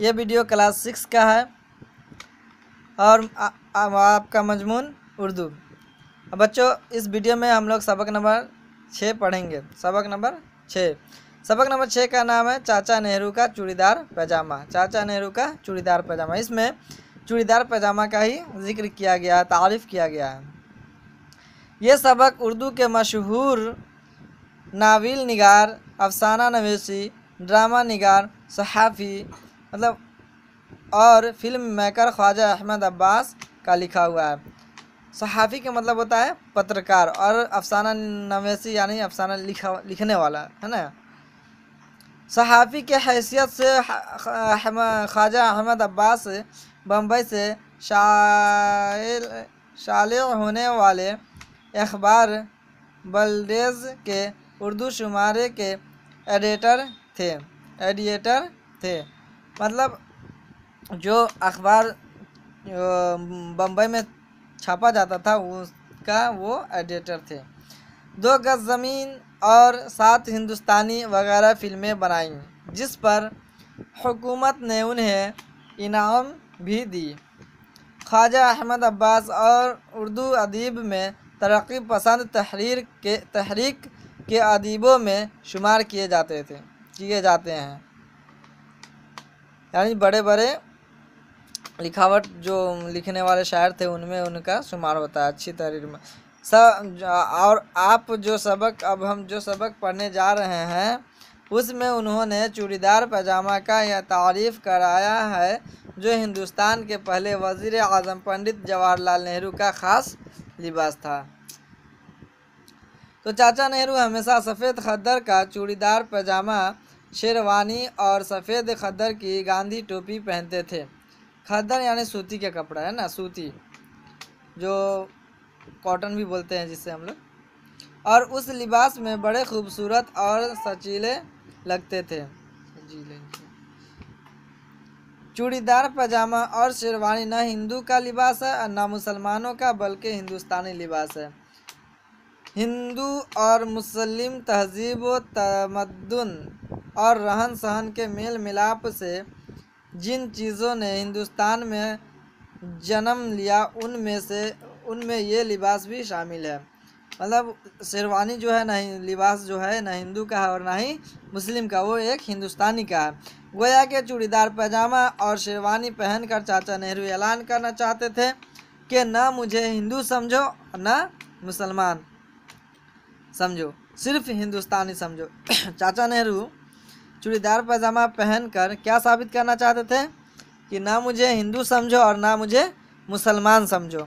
ये video class six का है और आ, आ, आपका मजमून उर्दू बच्चों इस वीडियो में हम लोग सबक नंबर छः पढ़ेंगे सबक नंबर छः सबक नंबर छः का नाम है चाचा नेहरू का चूड़ीदार पैजामा चाचा नेहरू का चूड़ीदार पैजामा इसमें चूड़ीदार पैजामा का ही जिक्र किया गया है तारीफ़ किया गया है ये सबक उर्दू के मशहूर नाविल निगार अफसाना नवेशी ड्रामा निगार सहाफ़ी मतलब और फिल्म मेकर ख्वाजा अहमद अब्बास का लिखा हुआ है सहाफ़ी के मतलब होता है पत्रकार और अफसाना नवेसी यानी अफसाना लिखा लिखने वाला है ना सहाफ़ी के हैसियत से ख्वाजा अहमद अब्बास बम्बई से शायल शाल होने वाले अखबार बलडेज के उर्दू शुमारे के एडिटर थे एडिएटर थे मतलब जो अखबार बम्बई में छापा जाता था उसका वो एडिटर थे दो गज ज़मीन और सात हिंदुस्तानी वगैरह फिल्में बनाईं जिस पर हुकूमत ने उन्हें इनाम भी दी ख्वाजा अहमद अब्बास और उर्दू अदीब में तरक्की पसंद तहरीर के तहरीक के अदीबों में शुमार किए जाते थे किए जाते हैं यानी बड़े बड़े लिखावट जो लिखने वाले शायर थे उनमें उनका शुमार होता है अच्छी तरीर में सब और आप जो सबक अब हम जो सबक पढ़ने जा रहे हैं उसमें उन्होंने चूड़ीदार पैजामा का यह तारीफ़ कराया है जो हिंदुस्तान के पहले वज़ी अजम पंडित जवाहरलाल नेहरू का ख़ास लिबास था तो चाचा नेहरू हमेशा सफ़ेद खद्दर का चूड़ीदार पैजामा शेरवानी और सफ़ेद खद्दर की गांधी टोपी पहनते थे खद्दर यानी सूती का कपड़ा है ना सूती जो कॉटन भी बोलते हैं जिससे हम लोग और उस लिबास में बड़े खूबसूरत और सचीले लगते थे चूड़ीदार पजामा और शेरवानी न हिंदू का लिबास है और न मुसलमानों का बल्कि हिंदुस्तानी लिबास है हिंदू और मुस्लिम तहजीब व तमदन और रहन सहन के मेल मिलाप से जिन चीज़ों ने हिंदुस्तान में जन्म लिया उनमें से उनमें ये लिबास भी शामिल है मतलब शेरवानी जो है ना लिबास जो है ना हिंदू का है और ना ही मुस्लिम का वो एक हिंदुस्तानी का है गोया के चूड़ीदार पैजामा और शेरवानी पहनकर चाचा नेहरू ऐलान करना चाहते थे कि ना मुझे हिंदू समझो ना मुसलमान समझो सिर्फ हिंदुस्तानी समझो चाचा नेहरू चूड़ीदार पैजामा पहनकर क्या साबित करना चाहते थे कि ना मुझे हिंदू समझो और ना मुझे मुसलमान समझो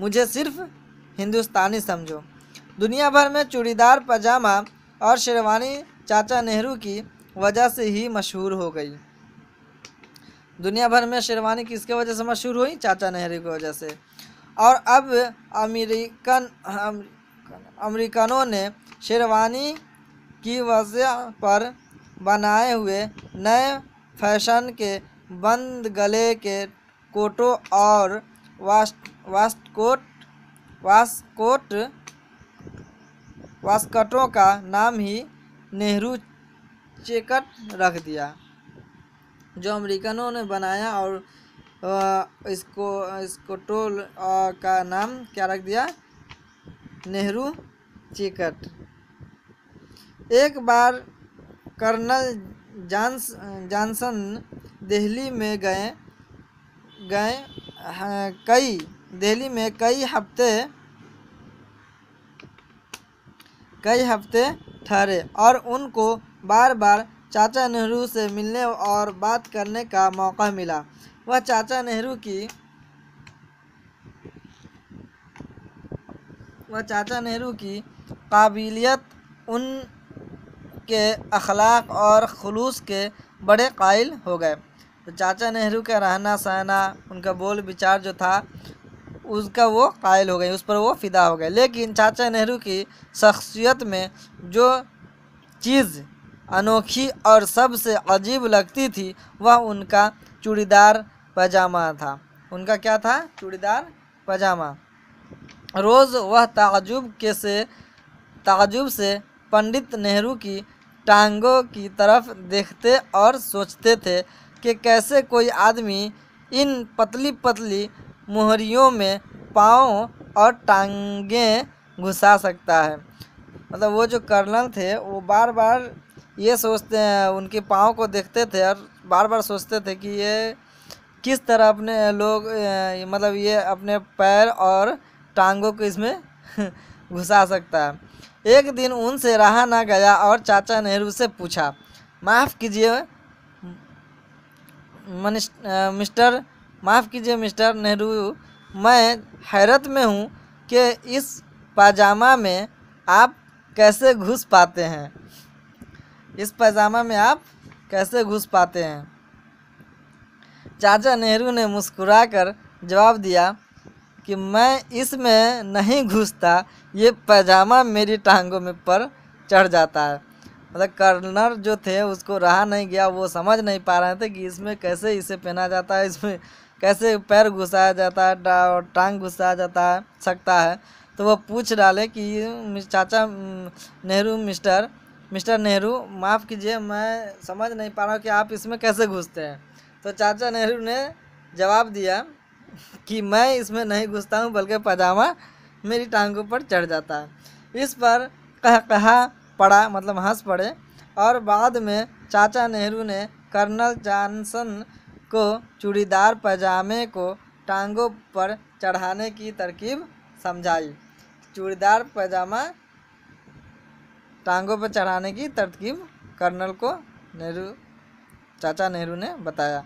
मुझे सिर्फ हिंदुस्तानी समझो दुनिया भर में चूड़ीदार पजामा और शेरवानी चाचा नेहरू की वजह से ही मशहूर हो गई दुनिया भर में शेरवानी किसके वजह से मशहूर हुई चाचा नेहरू की वजह से और अब अमेरिकन अमरीकनों ने शेरवानी की वजह पर बनाए हुए नए फैशन के बंद गले के कोटों और वास्ट वास्टकोट वास्कोट वास्कटों का नाम ही नेहरू चेकट रख दिया जो अमेरिकनों ने बनाया और इसको इसको टोल का नाम क्या रख दिया नेहरू चिकट एक बार कर्नल जॉन्स जॉनसन दिल्ली में गए गए कई दिल्ली में कई हफ्ते कई हफ्ते ठहरे और उनको बार बार चाचा नेहरू से मिलने और बात करने का मौका मिला वह चाचा नेहरू की व चाचा नेहरू की काबिलियत उन के अखलाक और खलूस के बड़े कायल हो गए तो चाचा नेहरू का रहना सहना उनका बोल विचार जो था उसका वो कायल हो गए उस पर वो फ़िदा हो गए लेकिन चाचा नेहरू की शख्सियत में जो चीज़ अनोखी और सबसे अजीब लगती थी वह उनका चूड़ीदार पजामा था उनका क्या था चूड़ीदार पजामा रोज़ वह ताजुब के से ताजुब से पंडित नेहरू की टांगों की तरफ देखते और सोचते थे कि कैसे कोई आदमी इन पतली पतली मोहरियों में पाँव और टांगें घुसा सकता है मतलब वो जो कर्नल थे वो बार बार ये सोचते हैं उनके पाँव को देखते थे और बार बार सोचते थे कि ये किस तरह अपने लोग मतलब ये अपने पैर और टांगों को इसमें घुसा सकता है एक दिन उनसे रहा ना गया और चाचा नेहरू से पूछा माफ़ कीजिए मिस्टर माफ़ कीजिए मिस्टर नेहरू मैं हैरत में हूँ कि इस पाजामा में आप कैसे घुस पाते हैं इस पैजामा में आप कैसे घुस पाते हैं चाचा नेहरू ने मुस्कुराकर जवाब दिया कि मैं इसमें नहीं घुसता ये पैजामा मेरी टांगों में पर चढ़ जाता है मतलब कर्नर जो थे उसको रहा नहीं गया वो समझ नहीं पा रहे थे कि इसमें कैसे इसे पहना जाता है इसमें कैसे पैर घुसाया जाता है और टांग घुसाया जाता है सकता है तो वह पूछ डाले कि चाचा नेहरू मिस्टर मिस्टर नेहरू माफ़ कीजिए मैं समझ नहीं पा रहा हूँ कि आप इसमें कैसे घुसते हैं तो चाचा नेहरू ने जवाब दिया कि मैं इसमें नहीं घुसता हूँ बल्कि पजामा मेरी टांगों पर चढ़ जाता है इस पर कह कहा पड़ा मतलब हंस पड़े और बाद में चाचा नेहरू ने कर्नल जॉनसन को चूड़ीदार पजामे को टांगों पर चढ़ाने की तरकीब समझाई चूड़ीदार पजामा टांगों पर चढ़ाने की तरकीब कर्नल को नेहरू चाचा नेहरू ने बताया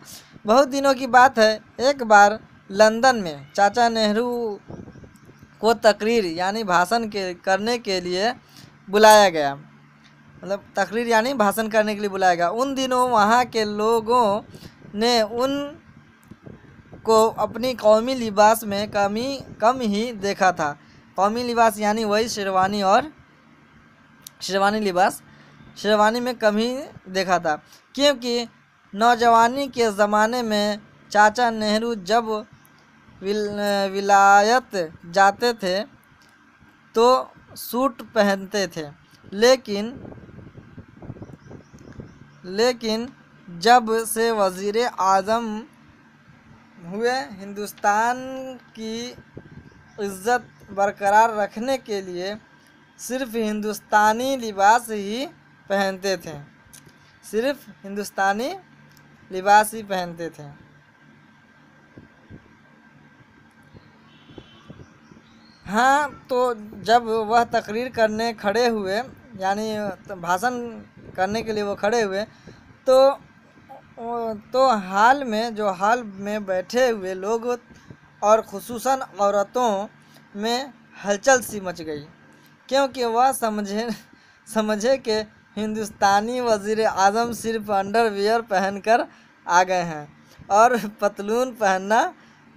बहुत दिनों की बात है एक बार लंदन में चाचा नेहरू को तकरीर यानी भाषण के करने के लिए बुलाया गया मतलब तकरीर यानी भाषण करने के लिए बुलाया गया उन दिनों वहाँ के लोगों ने उन को अपनी कौमी लिबास में कमी कम ही देखा था कौमी लिबास यानी वही शेरवानी और शेरवानी लिबास शेरवानी में कम ही देखा था क्योंकि नौजवानी के ज़माने में चाचा नेहरू जब विल विलायत जाते थे तो सूट पहनते थे लेकिन लेकिन जब से वज़ीर आज़म हुए हिंदुस्तान की इज़्ज़त बरकरार रखने के लिए सिर्फ हिंदुस्तानी लिबास ही पहनते थे सिर्फ हिंदुस्तानी लिबास ही पहनते थे हाँ तो जब वह तकरीर करने खड़े हुए यानी तो भाषण करने के लिए वो खड़े हुए तो तो हाल में जो हाल में बैठे हुए लोग और खसूस औरतों में हलचल सी मच गई क्योंकि वह समझे समझे कि हिंदुस्तानी वज़ी अजम सिर्फ अंडरवियर पहनकर आ गए हैं और पतलून पहनना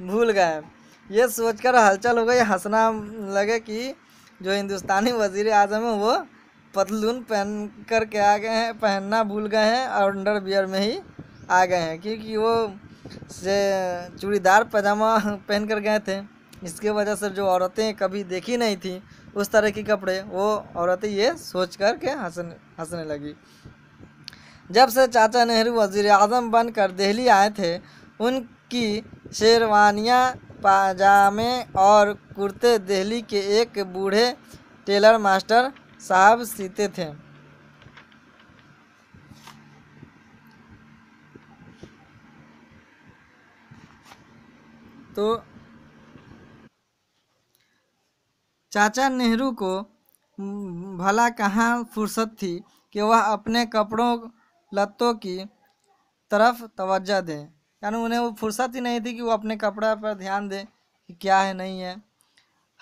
भूल गए ये सोचकर हलचल हो गई हंसना लगे कि जो हिंदुस्तानी वजीर अजम है वो पतलून पहन कर के आ गए हैं पहनना भूल गए हैं और अंडर बियर में ही आ गए हैं क्योंकि वो से चूड़ीदार पैजामा पहन कर गए थे इसके वजह से जो औरतें कभी देखी नहीं थी उस तरह के कपड़े वो औरतें ये सोच कर के हंसने हंसने लगी जब से चाचा नेहरू वजीर अजम बनकर दिल्ली आए थे उनकी शेरवानियाँ पाजामे और कुर्ते दिल्ली के एक बूढ़े टेलर मास्टर साहब सीते थे तो चाचा नेहरू को भला कहाँ फुर्सत थी कि वह अपने कपड़ों लत्तों की तरफ तवज्जा दें यानी उन्हें वो फुर्सत ही नहीं थी कि वो अपने कपड़ा पर ध्यान दें कि क्या है नहीं है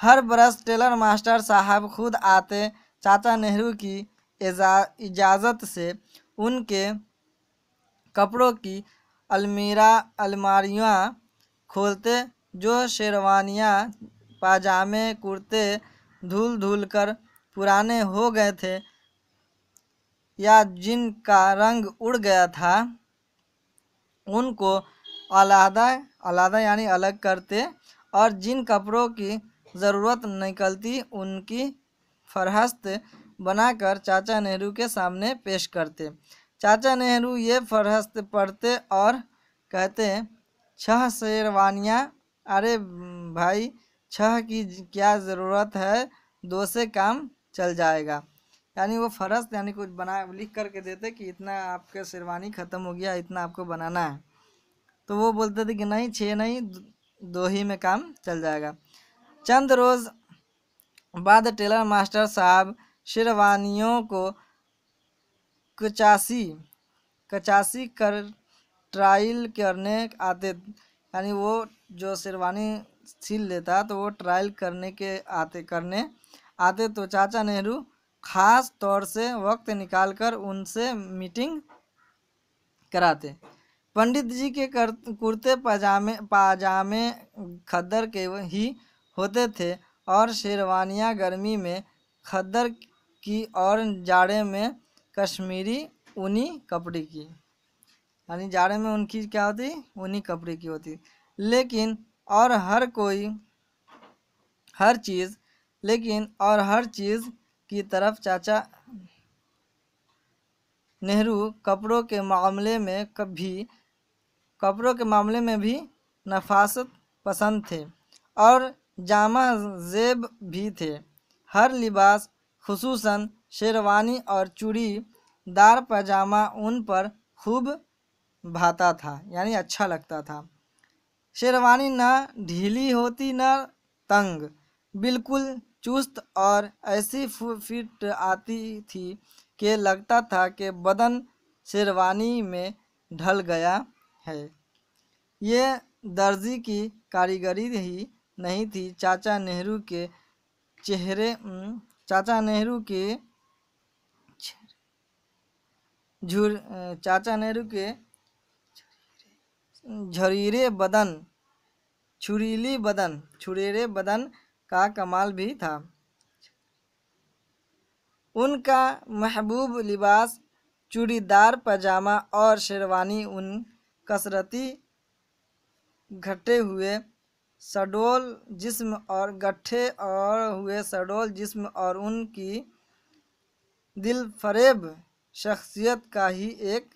हर बरस टेलर मास्टर साहब खुद आते चाचा नेहरू की इजाज़त से उनके कपड़ों की अलमीरा अलमारियाँ खोलते जो शेरवानियाँ पाजामे कुर्ते धुल धुल कर पुराने हो गए थे या जिनका रंग उड़ गया था उनको अलहदा अलहदा यानी अलग करते और जिन कपड़ों की ज़रूरत निकलती उनकी फरहस्त बनाकर चाचा नेहरू के सामने पेश करते चाचा नेहरू ये फरहस्त पढ़ते और कहते छह शेरवानियाँ अरे भाई छह की क्या ज़रूरत है दो से काम चल जाएगा यानी वो फरस यानी कुछ बना लिख करके देते कि इतना आपके शेरवानी ख़त्म हो गया इतना आपको बनाना है तो वो बोलते थे कि नहीं छः नहीं दो ही में काम चल जाएगा चंद रोज़ बाद टेलर मास्टर साहब शेरवानियों को कचासी कचासी कर ट्रायल करने आते यानी वो जो शेरवानी सिल लेता तो वो ट्रायल करने के आते करने आते तो चाचा नेहरू ख़ास तौर से वक्त निकालकर उनसे मीटिंग कराते पंडित जी के कर कुर्ते पजामे पाजामे खद्दर के ही होते थे और शेरवानियाँ गर्मी में खद्दर की और जाड़े में कश्मीरी ऊनी कपड़े की यानी जाड़े में उनकी क्या होती ऊनी कपड़े की होती लेकिन और हर कोई हर चीज़ लेकिन और हर चीज़ की तरफ चाचा नेहरू कपड़ों के मामले में कभी कपड़ों के मामले में भी नफासत पसंद थे और जामा जेब भी थे हर लिबास खसूस शेरवानी और चूड़ी दार पजामा उन पर खूब भाता था यानी अच्छा लगता था शेरवानी ना ढीली होती ना तंग बिल्कुल चुस्त और ऐसी फिट आती थी कि लगता था कि बदन शेरवानी में ढल गया है ये दर्जी की कारीगरी ही नहीं थी चाचा नेहरू के चेहरे चाचा नेहरू के झुर चाचा नेहरू के झरीरे बदन छुरीली बदन छुरेरे बदन का कमाल भी था उनका महबूब लिबास चूड़ीदार पजामा और शेरवानी उन कसरती घटे हुए सडोल जिस्म और गट्ठे और हुए सडोल जिस्म और उनकी दिलफरेब शख्सियत का ही एक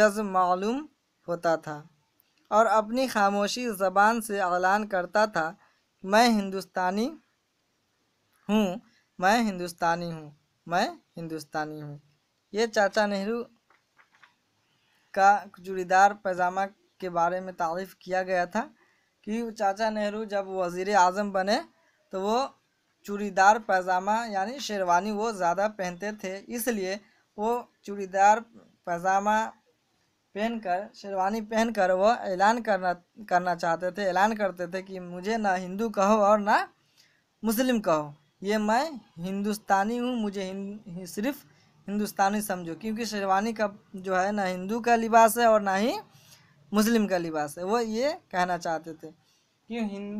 जज मालूम होता था और अपनी खामोशी ज़बान से ऐलान करता था मैं हिंदुस्तानी हूँ मैं हिंदुस्तानी हूँ मैं हिंदुस्तानी हूँ ये चाचा नेहरू का जुड़ीदार पैजामा के बारे में तारीफ़ किया गया था कि चाचा नेहरू जब वज़ी अजम बने तो वो चूड़ीदार पैजामा यानी शेरवानी वो ज़्यादा पहनते थे इसलिए वो चूड़ीदार पैजामा पहनकर शेरवानी पहनकर वह ऐलान करना करना चाहते थे ऐलान करते थे कि मुझे ना हिंदू कहो और ना मुस्लिम कहो ये मैं हिंदुस्तानी हूँ मुझे हिं, सिर्फ हिंदुस्तानी समझो क्योंकि शेरवानी का जो है ना हिंदू का लिबास है और ना ही मुस्लिम का लिबास है वो ये कहना चाहते थे कि हिंदू